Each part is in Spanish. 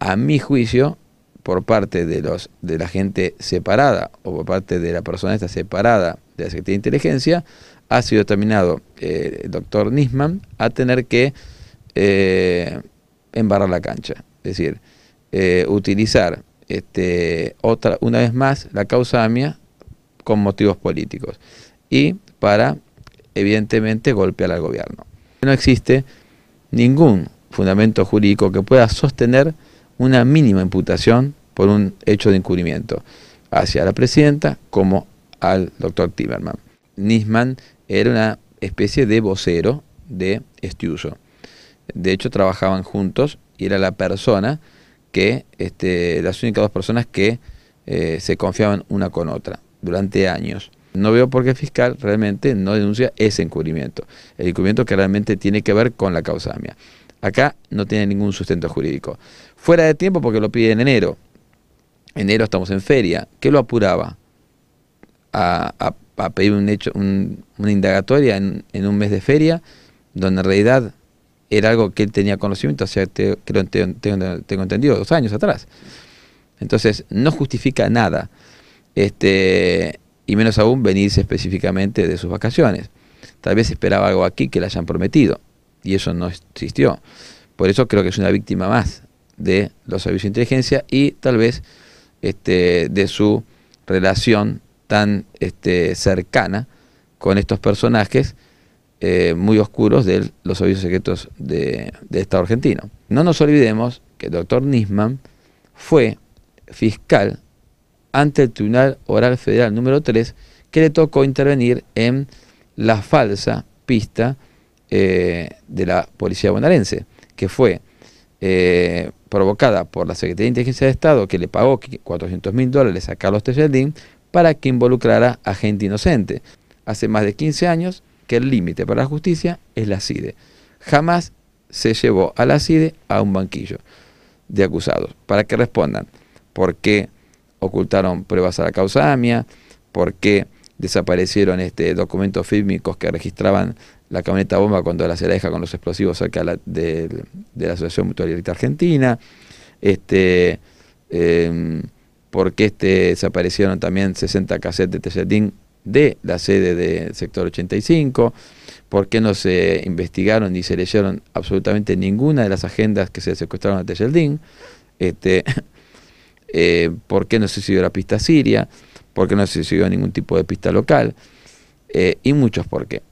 a mi juicio, por parte de, los, de la gente separada o por parte de la persona esta separada de la Secretaría de Inteligencia, ha sido determinado eh, el doctor Nisman a tener que eh, embarrar la cancha. Es decir, eh, utilizar este, otra, una vez más la causa AMIA con motivos políticos y para, evidentemente, golpear al gobierno. No existe ningún fundamento jurídico que pueda sostener una mínima imputación por un hecho de encubrimiento hacia la presidenta como al doctor Timerman. Nisman era una especie de vocero de Estiuso. De hecho, trabajaban juntos y era la persona que, este, las únicas dos personas que eh, se confiaban una con otra durante años. No veo por qué el fiscal realmente no denuncia ese encubrimiento, el encubrimiento que realmente tiene que ver con la causamia. Acá no tiene ningún sustento jurídico. Fuera de tiempo porque lo pide en enero. Enero estamos en feria. ¿Qué lo apuraba? A, pedir un hecho, un, una indagatoria en, un mes de feria, donde en realidad era algo que él tenía conocimiento, o sea, te, creo, tengo entendido, dos años atrás. Entonces, no justifica nada. Este, y menos aún venirse específicamente de sus vacaciones. Tal vez esperaba algo aquí que le hayan prometido y eso no existió. Por eso creo que es una víctima más de los servicios de inteligencia y tal vez este, de su relación tan este, cercana con estos personajes eh, muy oscuros de los servicios secretos de, de Estado argentino. No nos olvidemos que el doctor Nisman fue fiscal ante el Tribunal Oral Federal número 3 que le tocó intervenir en la falsa pista eh, de la policía bonaerense, que fue eh, provocada por la Secretaría de Inteligencia de Estado, que le pagó 400 mil dólares a Carlos Tejeldín para que involucrara a gente inocente. Hace más de 15 años que el límite para la justicia es la CIDE. Jamás se llevó a la CIDE a un banquillo de acusados para que respondan por qué ocultaron pruebas a la causa AMIA, por qué desaparecieron este, documentos fílmicos que registraban la camioneta bomba cuando la se con los explosivos cerca de, la, Asociación Mutualista Argentina. Este, eh, em, porque este, desaparecieron también 60 cassettes de Tejetín de la sede del sector 85, por qué no se investigaron ni se leyeron absolutamente ninguna de las agendas que se secuestraron a Tejeldín, este, eh, por qué no se siguió la pista siria porque no se siguió ningún tipo de pista local, eh, y muchos por qué.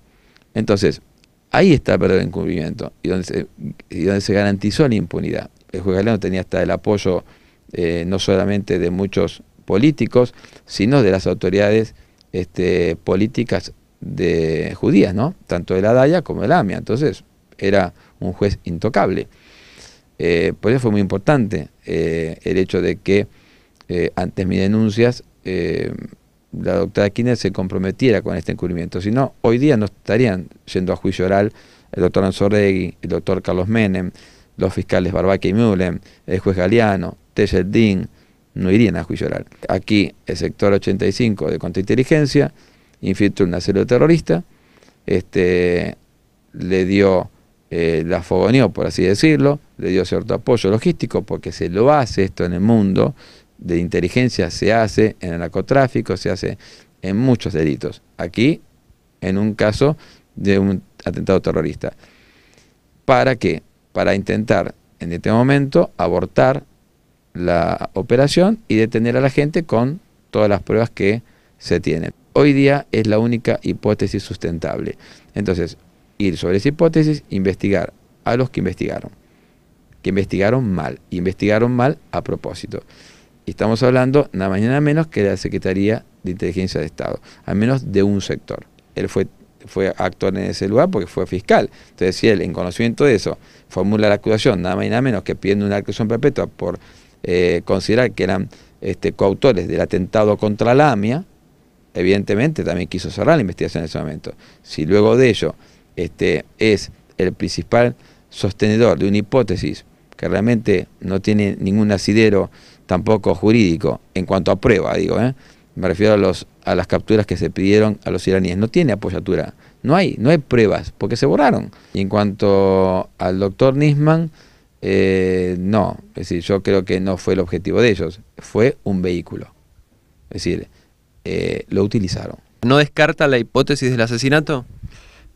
Entonces, ahí está el verdadero encubrimiento y donde, y donde se garantizó la impunidad. El juez Galeno tenía hasta el apoyo eh, no solamente de muchos políticos, sino de las autoridades este, políticas de judías, ¿no? Tanto de la Daya como de la AMIA. Entonces, era un juez intocable. Eh, por eso fue muy importante el hecho de que antes antes mis denuncias eh, la doctora Kinner se comprometiera con este encubrimiento. Si no, hoy día no estarían yendo a juicio oral el doctor Anzorregui, el doctor Carlos Menem, los fiscales Barbaque y Mullen, el juez Galeano, Tejeldín, no irían a juicio oral. Aquí el sector 85 de contrainteligencia infiltró una célula terrorista, este, le dio, eh, la fogoneó por así decirlo, le dio cierto apoyo logístico porque se lo hace esto en el mundo, de inteligencia se hace en el narcotráfico, se hace en muchos delitos. Aquí, en un caso de un atentado terrorista. ¿Para qué? Para intentar en este momento abortar la operación y detener a la gente con todas las pruebas que se tienen. Hoy día es la única hipótesis sustentable. Entonces, ir sobre esa hipótesis, investigar a los que investigaron. Que investigaron mal, investigaron mal a propósito estamos hablando nada más y nada menos que de la Secretaría de Inteligencia de Estado, al menos de un sector. Él fue, fue actor en ese lugar porque fue fiscal. Entonces, si él, en conocimiento de eso, formula la acusación, nada más y nada menos que pidiendo una acusación perpetua por eh, considerar que eran este, coautores del atentado contra la AMIA, evidentemente también quiso cerrar la investigación en ese momento. Si luego de ello este, es el principal sostenedor de una hipótesis que realmente no tiene ningún asidero tampoco jurídico, en cuanto a prueba, digo, ¿eh? me refiero a, los, a las capturas que se pidieron a los iraníes, no tiene apoyatura, no hay, no hay pruebas, porque se borraron. Y en cuanto al doctor Nisman, eh, no, es decir, yo creo que no fue el objetivo de ellos, fue un vehículo, es decir, eh, lo utilizaron. ¿No descarta la hipótesis del asesinato?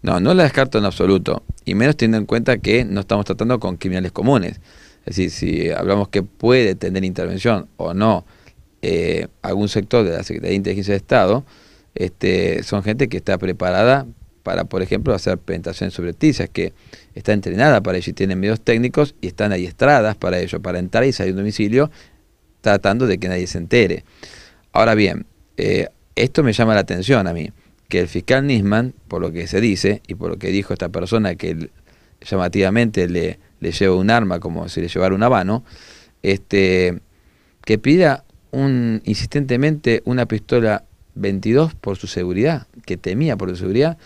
No, no la descarto en absoluto, y menos teniendo en cuenta que no estamos tratando con criminales comunes. Es decir, si hablamos que puede tener intervención o no eh, algún sector de la Secretaría de Inteligencia de Estado, este, son gente que está preparada para, por ejemplo, hacer presentaciones subrepticias, que está entrenada para ello y tienen medios técnicos y están adiestradas para ello, para entrar y salir de un domicilio tratando de que nadie se entere. Ahora bien, eh, esto me llama la atención a mí, que el fiscal Nisman, por lo que se dice y por lo que dijo esta persona que llamativamente le, le lleva un arma como si le llevara una mano, este, que pida un, insistentemente una pistola 22 por su seguridad, que temía por su seguridad,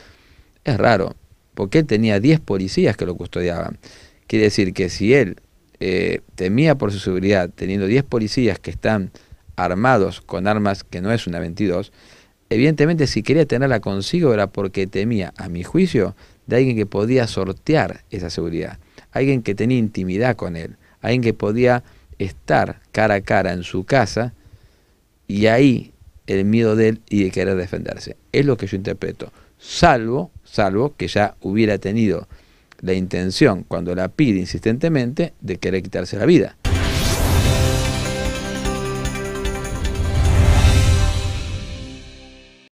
es raro, porque él tenía 10 policías que lo custodiaban. Quiere decir que si él eh, temía por su seguridad, teniendo 10 policías que están armados con armas que no es una 22, evidentemente si quería tenerla consigo era porque temía, a mi juicio, de alguien que podía sortear esa seguridad, alguien que tenía intimidad con él, alguien que podía estar cara a cara en su casa y ahí el miedo de él y de querer defenderse. Es lo que yo interpreto. Salvo, salvo que ya hubiera tenido la intención, cuando la pide insistentemente, de querer quitarse la vida.